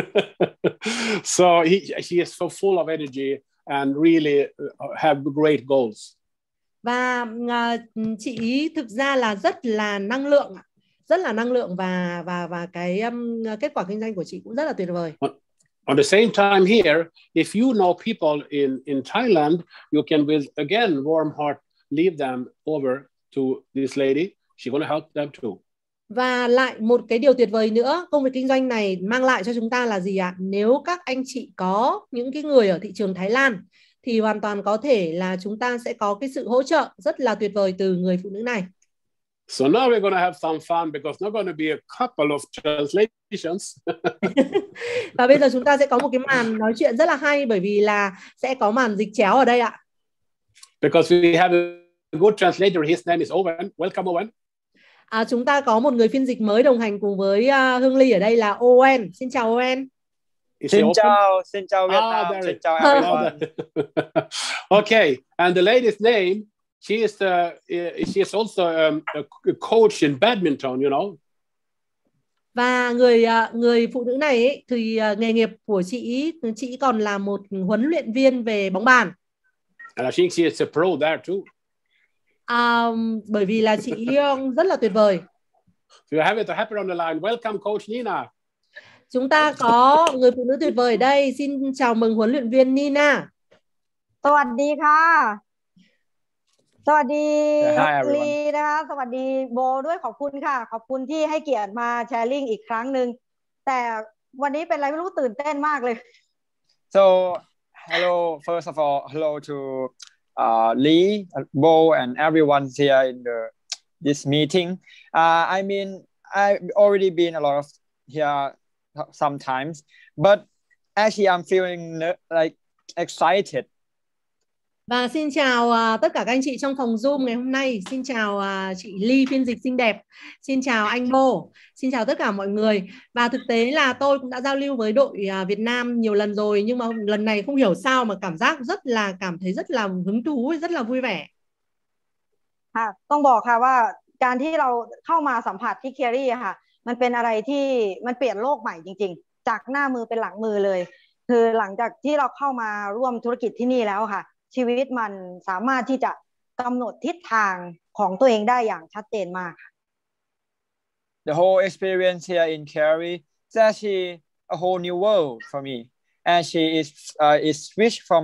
S3: so he, she is so full of energy and really uh, have great goals
S2: và uh, chị ý thực ra là rất là năng lượng rất là năng lượng và và và cái um, kết quả kinh doanh của chị cũng rất là tuyệt vời
S3: On the same time here, if you know people in, in Thailand, you can with again warm heart leave them over to this lady. She's gonna help them too.
S2: Và lại một cái điều tuyệt vời nữa, công việc kinh doanh này mang lại cho chúng ta là gì ạ? Nếu các anh chị có những cái người ở thị trường Thái Lan thì hoàn toàn có thể là chúng ta sẽ có cái sự hỗ trợ rất là tuyệt vời từ người phụ nữ này.
S3: So now we're going to have some fun because there's going to be a couple of translations.
S2: Và bây giờ chúng ta sẽ có một cái màn nói chuyện rất là hay bởi vì là sẽ có màn dịch chéo ở đây ạ.
S3: Because we have good translator. His name is Owen. Welcome Owen.
S2: À, chúng ta có một người phiên dịch mới đồng hành cùng với uh, Hương Ly ở đây là Owen. Xin chào Owen.
S3: xin chào, xin chào Việt ah, Nam, oh, xin chào everyone. okay, and the lady's name, she is uh, she is also um, a coach in badminton, you know.
S2: Và người à, người phụ nữ này thì à, nghề nghiệp của chị chị còn là một huấn luyện viên về bóng bàn.
S3: And I think she is a pro there too
S2: um, bởi vì là chị rất là tuyệt vời.
S3: We have it to happen on the line. Welcome coach Nina.
S2: Chúng ta có người phụ nữ tuyệt vời đây. Xin chào mừng huấn luyện viên Nina. สวัสดีค่ะ
S6: สวัสดี Hi, ลีนะคะสวัสดีโบด้วยขอบคุณค่ะขอบคุณที่ให้เกียรติมาแชร์ลิงอีกครั้งหนึ่งแต่วันนี้เป็นอะไรไม่รู้ตื่นเต้นมากเลย
S4: so hello first of all hello to uh, Lee, Bo, and everyone's here in the this meeting. Uh, I mean, I've already been a lot of here sometimes, but actually, I'm feeling like excited
S2: Và xin chào uh, tất cả các anh chị trong phòng Zoom ngày hôm nay. Xin chào uh, chị Ly phiên dịch xinh đẹp. Xin chào anh bồ Xin chào tất cả mọi người. Và thực tế là tôi cũng đã giao lưu với đội uh, Việt Nam nhiều lần rồi nhưng mà lần này không hiểu sao mà cảm giác rất là cảm thấy rất là hứng thú, rất
S6: là vui vẻ. ค่ะต้องบอกค่ะว่าการที่เราเข้ามาสัมผัสที่เครี่ค่ะมันเป็นอะไรที่มันเปลี่ยนโลกใหม่จริงๆจากหน้ามือเป็นหลังมือเลยคือหลังจากที่เราเข้ามาร่วมธุรกิจที่นี่แล้วค่ะชีวิตมันสามารถที่จะกำหนดทิศทางของตัวเองได้อย่างชัดเจนมาก
S4: The whole experience here in Kerry is actually a whole new world for me and she is uh, is switch from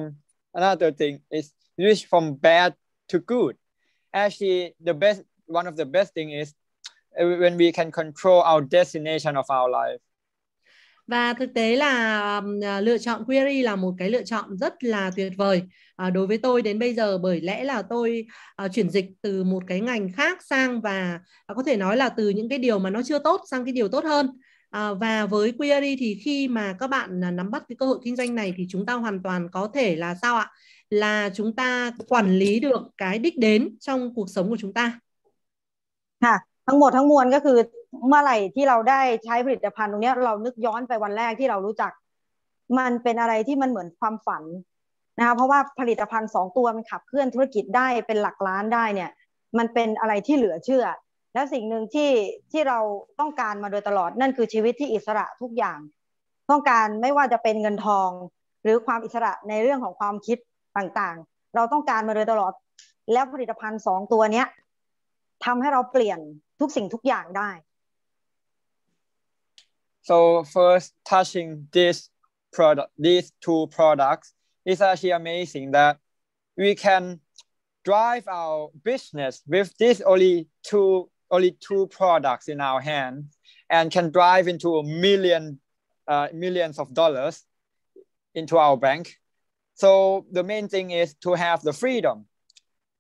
S4: another thing is switch from bad to good actually the best one of the best thing is when we can control our destination of our life
S2: và thực tế là à, lựa chọn query là một cái lựa chọn rất là tuyệt vời à, đối với tôi đến bây giờ bởi lẽ là tôi à, chuyển dịch từ một cái ngành khác sang và có thể nói là từ những cái điều mà nó chưa tốt sang cái điều tốt hơn và với query thì khi mà các bạn nắm bắt cái cơ hội kinh doanh này thì chúng ta hoàn toàn có thể là sao ạ? Là chúng ta quản lý được cái đích đến trong cuộc sống của chúng ta.
S6: một Hả? ทั้งหมดทั้งมวลก็คือเมื่อไหร่ที่เราได้ใช้ผลิตภัณฑ์ตรงนี้เรานึกย้อนไปวันแรกที่เรารู้จัก มันเป็นอะไรที่มันเหมือนความฝันนะคะเพราะว่าผลิตภัณฑ์สองตัวมันขับ เคลื่อนธุรกิจได้เป็นหลักล้านได้เนี่ยมันเป็นอะไรที่เหลือเชื่อ และสิ่งหนึ่งที่ที่เราต้องการมาโดยตลอดนั่นคือชีวิตที่อิสระทุกอย่าง ต้องการไม่ว่าจะเป็นเงินทองหรือความอิสระในเรื่องของความคิดต่างๆ เราต้องการมาโดยตลอด แล้วผลิตภัณฑ์สองตัวเนี้ยทำให้เราเปลี่ยนทุกสิ่งทุกอย่างได้
S4: So first touching this product, these two products, it's actually amazing that we can drive our business with these only two only two products in our hand and can drive into a million uh, millions of dollars into our bank. So the main thing is to have the freedom,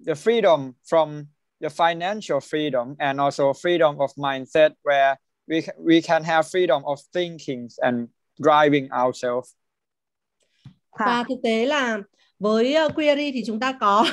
S4: the freedom from the financial freedom and also freedom of mindset where we, we can have freedom of thinking and driving ourselves.
S2: Và thực tế là với ờ, query thì chúng ta có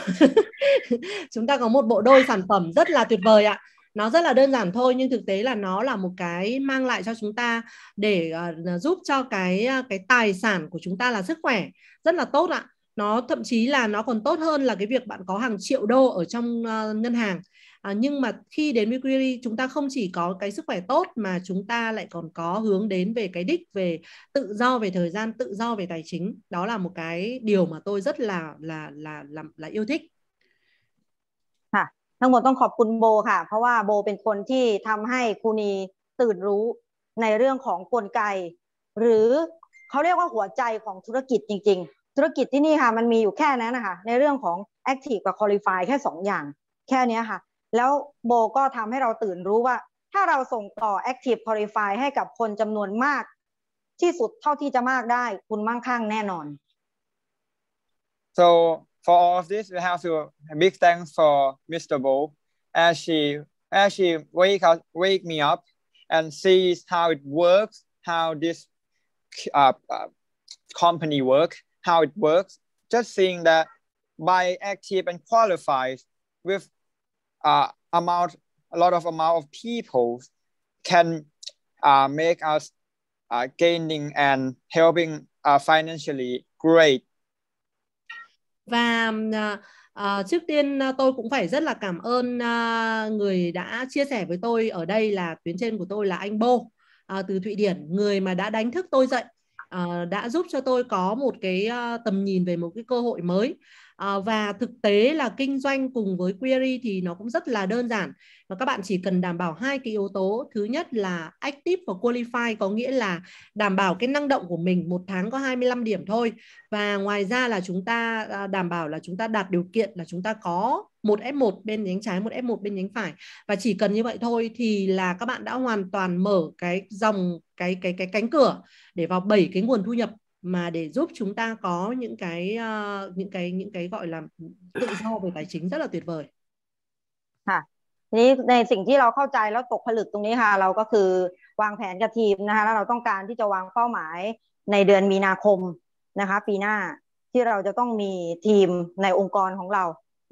S2: chúng ta có một bộ đôi sản phẩm rất là tuyệt vời ạ. Nó rất là đơn giản thôi nhưng thực tế là nó là một cái mang lại cho chúng ta để uh, giúp cho cái ờ, cái tài sản của chúng ta là sức khỏe rất là tốt ạ. Nó thậm chí là nó còn tốt hơn là cái việc bạn có hàng triệu đô ở trong uh, ngân hàng à, nhưng mà khi đến với query chúng ta không chỉ có cái sức khỏe tốt mà chúng ta lại còn có hướng đến về cái đích về tự do về thời gian tự do về tài chính đó là một cái điều mà tôi rất là là là là, là yêu thích
S6: ค่ะทั้งหมดต้องขอบคุณโบ ค่ะ เพราะว่าโบ เป็นคนที่ทำให้คุณีตื่นรู้ในเรื่องของกลไกหรือเขาเรียกว่าหัวใจของธุรกิจจริง ๆ ธุรกิจที่นี่ค่ะมันมีอยู่แค่นั้นนะคะในเรื่องของ Active กับ Qualify แค่ 2 อย่างแค่นี้ค่ะแล้วโบก็ทำให้เราตื่นรู้ว่าถ้าเราส่งต่อ Active Qualify ให้กับคนจำนวนมากที่สุดเท่าที่จะมากได้คุณมั่งคั่งแน่นอน
S4: so for all of this we have to big thanks for Mr. Bo as she as she wake up wake me up and sees how it works how this uh, uh, company work how it works just seeing that by active and qualified with uh, amount a lot of amount of people can uh, make us uh, gaining and helping uh, financially great.
S2: Và uh, trước tiên à, tôi cũng phải rất là cảm ơn uh, người đã chia sẻ với tôi ở đây là tuyến trên của tôi là anh Bô uh, từ Thụy Điển, người mà đã đánh thức tôi dậy, uh, đã giúp cho tôi có một cái uh, tầm nhìn về một cái cơ hội mới. Ờ, và thực tế là kinh doanh cùng với query thì nó cũng rất là đơn giản và các bạn chỉ cần đảm bảo hai cái yếu tố thứ nhất là active và qualify có nghĩa là đảm bảo cái năng động của mình một tháng có 25 điểm thôi và ngoài ra là chúng ta à, đảm bảo là chúng ta đạt điều kiện là chúng ta có một F1 bên nhánh trái, một F1 bên nhánh phải và chỉ cần như vậy thôi thì là các bạn đã hoàn toàn mở cái dòng cái cái cái cánh cửa để vào bảy cái nguồn thu nhập mà để giúp chúng ta có những cái uh, những cái những cái gọi là tự do về
S6: tài chính rất là tuyệt vời ค่ะทีนี้ในสิ่งที่เราเข้าใจแล้วตกผลึกตรงนี้ค่ะเราก็คือวางแผนกับทีมนะคะแล้วเราต้องการที่จะวางเป้าหมายในเดือนมีนาคมนะคะปีหน้าที่เราจะต้องมีทีมในองค์กรของเรา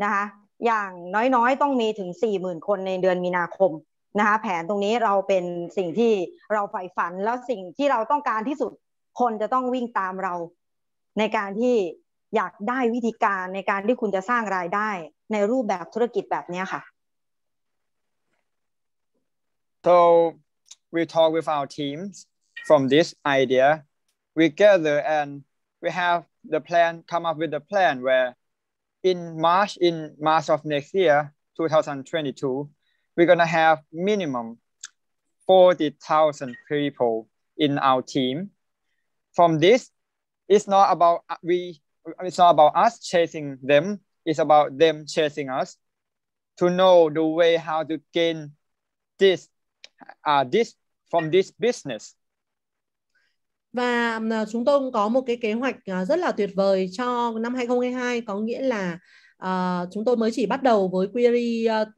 S6: นะคะอย่างน้อยๆต้องมีถึง4มื่นคนในเดือนมีนาคมนะคะแผนตรงนี้เราเป็นสิ่งที่เราใฝ่ฝันแล้วสิ่งที่เราต้องการที่สุดคนจะต้องวิ่งตามเราในการที่อยากได้วิธีการในการที่คุณจะสร้างรายได้ในรูปแบบธุรกิจแบบนี้ค่ะ
S4: so we talk with our teams from this idea we gather and we have the plan come up with the plan where in March in March of next year 2022 we're gonna have minimum 40,000 people in our team from this, it's not about uh, we it's not about us chasing them, it's about them chasing us. To know the way how to gain this uh, this from this business.
S2: Và um, ờ, chúng tôi cũng có một cái kế hoạch ờ, rất là tuyệt vời cho năm 2022 có nghĩa là À, chúng tôi mới chỉ bắt đầu với query uh,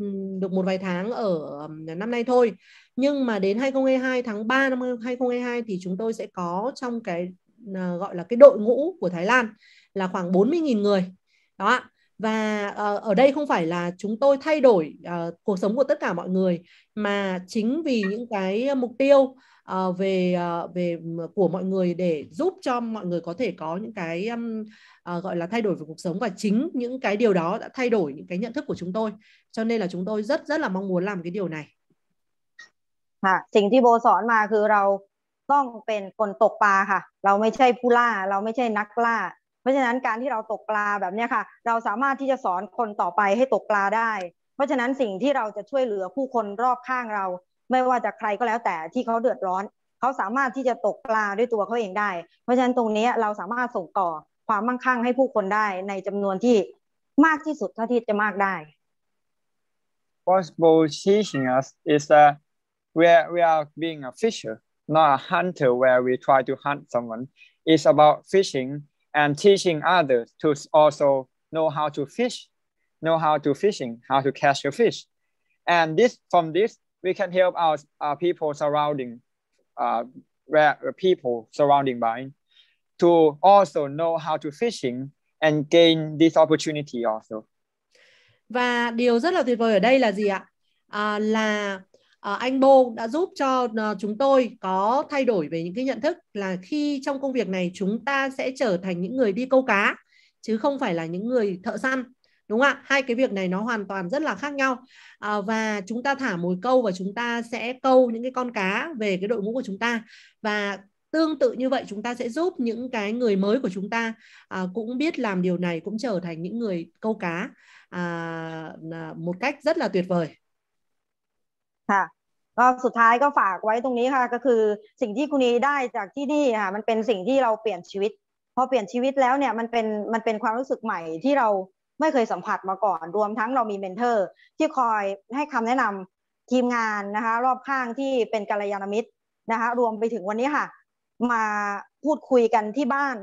S2: được một vài tháng ở um, năm nay thôi. Nhưng mà đến 2022 tháng 3 năm 2022 thì chúng tôi sẽ có trong cái uh, gọi là cái đội ngũ của Thái Lan là khoảng 40.000 người. Đó ạ. Và uh, ở đây không phải là chúng tôi thay đổi uh, cuộc sống của tất cả mọi người mà chính vì những cái mục tiêu Ờ, về ờ, về của mọi người để giúp cho mọi người có thể có những cái ờ, gọi là thay đổi về cuộc sống và chính những cái điều đó đã thay đổi những cái nhận thức của chúng tôi cho nên là chúng tôi rất rất là mong muốn làm cái điều này
S6: À, ค่ะสิ่งที่โบสอนมาคือเราต้องเป็นคนตกปลาค่ะเราไม่ใช่ผู้ล่าเราไม่ใช่นักล่าเพราะฉะนั้นการที่เราตกปลาแบบนี้ค่ะเราสามารถที่จะสอนคนต่อไปให้ตกปลาได้ เพราะฉะนั้นสิ่งที่เราจะช่วยเหลือผู้คนรอบข้างเราไม่ว่าจะใครก็แล้วแต่ที่เขาเดือดร้อนเขาสามารถที่จะตกปลาด้วยตัวเขาเองได้ เพราะฉะนั้นตรงนี้เราสามารถส่งต่อความมั่งคั่งให้ผู้คนได้ในจำนวนที่มากที่สุดเท่าที่จะมากได้
S4: Possible teaching us is that where we are being a fisher, not a hunter where we try to hunt someone. It's about fishing and teaching others to also know how to fish, know how to fishing, how to catch a fish. And this from this, we can help our, our people surrounding uh, people surrounding by to also know how to fishing and gain this opportunity also.
S2: Và điều rất là tuyệt vời ở đây là gì ạ? À, là à, anh Bô đã giúp cho à, chúng tôi có thay đổi về những cái nhận thức là khi trong công việc này chúng ta sẽ trở thành những người đi câu cá chứ không phải là những người thợ săn đúng không ạ hai cái việc này nó hoàn toàn rất là khác nhau à, và chúng ta thả mồi câu và chúng ta sẽ câu những cái con cá về cái đội ngũ của chúng ta và tương tự như vậy chúng ta sẽ giúp những cái người mới của chúng ta à, cũng biết làm điều này cũng trở thành những người câu cá à,
S6: à một cách rất là tuyệt vời ค่ะก็สุดท้ายก็ฝากไว้ตรงนี้ค่ะก็คือสิ่งที่คุณนีได้จากที่นี่ค่ะมันเป็นสิ่งที่เราเปลี่ยนชีวิตพอเปลี่ยนชีวิตแล้วเนี่ยมันเป็นมันเป็นความรู้สึกใหม่ที่เราไม่เคยสัมผัสมาก่อน รวมทั้งเรามีเมนเทอร์ ที่คอยให้คำแนะนำทีมงานนะคะรอบข้างที่เป็นกัลยาณมิตรนะคะ รวมไปถึงวันนี้ค่ะมาพูดคุยกันที่บ้าน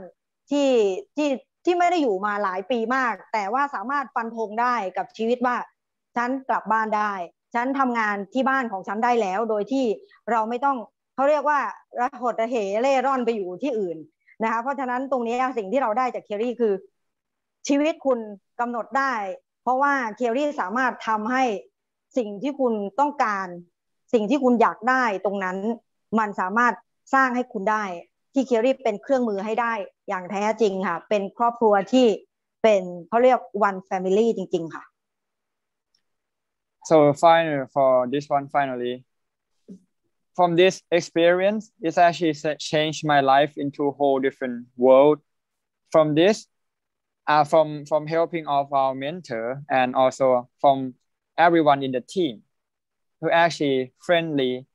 S6: ที่ที่ที่ไม่ได้อยู่มาหลายปีมาก แต่ว่าสามารถฟันธงได้กับชีวิตว่า ฉันกลับบ้านได้ ฉันทำงานที่บ้านของฉันได้แล้ว โดยที่เราไม่ต้องเขาเรียกว่าระหดระเหเร่ร่อนไปอยู่ที่อื่นนะคะ เพราะฉะนั้นตรงนี้สิ่งที่เราได้จากเคอรี่คือชีวิตคุณกำหนดได้เพราะว่าเคียรี่สามารถทำให้สิ่งที่คุณต้องการ สิ่งที่คุณอยากได้ตรงนั้นมันสามารถสร้างให้คุณได้ที่เคียรี่เป็นเครื่องมือให้ได้อย่างแท้จริงค่ะเป็นครอบครัวที่เป็นเขาเรียก one family จริงๆค่ะ
S4: so final for this one finally from this experience, it's actually changed my life into a whole different world. From this, uh, from from helping of our mentor and also from everyone in the team who actually friendly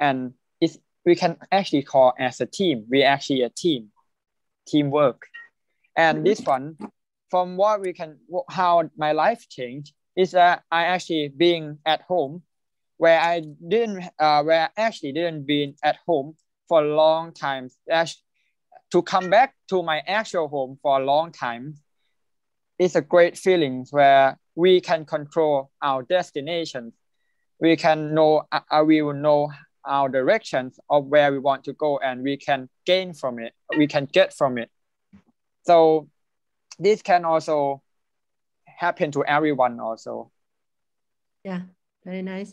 S4: and it's, we can actually call as a team we actually a team teamwork and mm-hmm. this one from what we can how my life changed is that i actually being at home where i didn't uh, where i actually didn't been at home for a long time actually, to come back to my actual home for a long time it's a great feeling where we can control our destinations. We can know, uh, uh, we will know our directions of where we want to go and we can gain from it, we can get from it. So this can also happen to everyone also.
S2: Yeah. Very nice.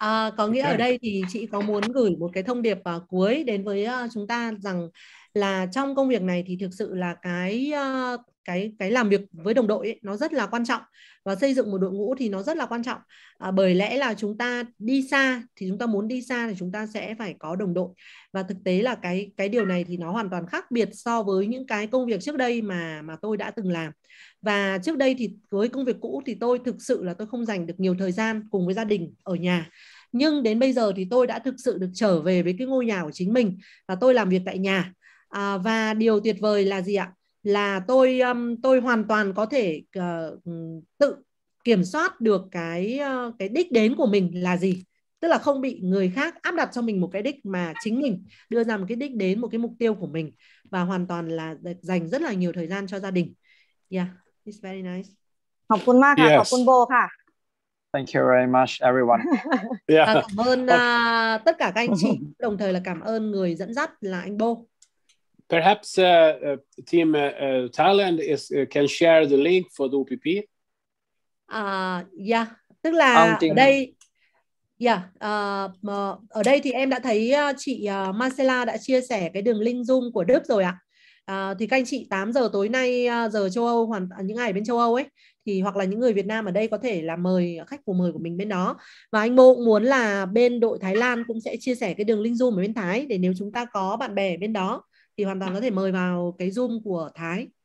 S2: À, có nghĩa ở đây thì chị có muốn gửi một cái thông điệp uh, cuối đến với uh, chúng ta rằng là trong công việc này thì thực sự là cái uh, cái cái làm việc với đồng đội ấy, nó rất là quan trọng và xây dựng một đội ngũ thì nó rất là quan trọng à, bởi lẽ là chúng ta đi xa thì chúng ta muốn đi xa thì chúng ta sẽ phải có đồng đội và thực tế là cái cái điều này thì nó hoàn toàn khác biệt so với những cái công việc trước đây mà mà tôi đã từng làm và trước đây thì với công việc cũ thì tôi thực sự là tôi không dành được nhiều thời gian cùng với gia đình ở nhà nhưng đến bây giờ thì tôi đã thực sự được trở về với cái ngôi nhà của chính mình và tôi làm việc tại nhà à, và điều tuyệt vời là gì ạ là tôi um, tôi hoàn toàn có thể uh, tự kiểm soát được cái uh, cái đích đến của mình là gì tức là không bị người khác áp đặt cho mình một cái đích mà chính mình đưa ra một cái đích đến một cái mục tiêu của mình và hoàn toàn là dành rất là nhiều thời gian cho gia đình yeah it's very nice ขอบคุณมากค่ะ yes. ขอบคุณโบค่ะ
S4: Thank you very much everyone. Yeah. cảm
S2: ơn uh, tất cả các anh chị, đồng thời là cảm ơn người dẫn dắt là anh Bo.
S3: Perhaps uh, uh, Team uh, Thailand is can share the link for the UPP.
S2: Uh, yeah, tức là ở đây Yeah, dạ, uh, ờ, ở đây thì em đã thấy ờ, chị uh, ờ, Marcela đã chia sẻ cái đường link Zoom của Đức rồi ạ. À, thì các anh chị 8 giờ tối nay giờ châu Âu hoàn à, những ngày bên châu Âu ấy thì hoặc là những người Việt Nam ở đây có thể là mời khách của mời của mình bên đó và anh Mộ muốn là bên đội Thái Lan cũng sẽ chia sẻ cái đường link Zoom ở bên Thái để nếu chúng ta có bạn bè bên đó thì hoàn toàn có thể mời vào cái zoom của thái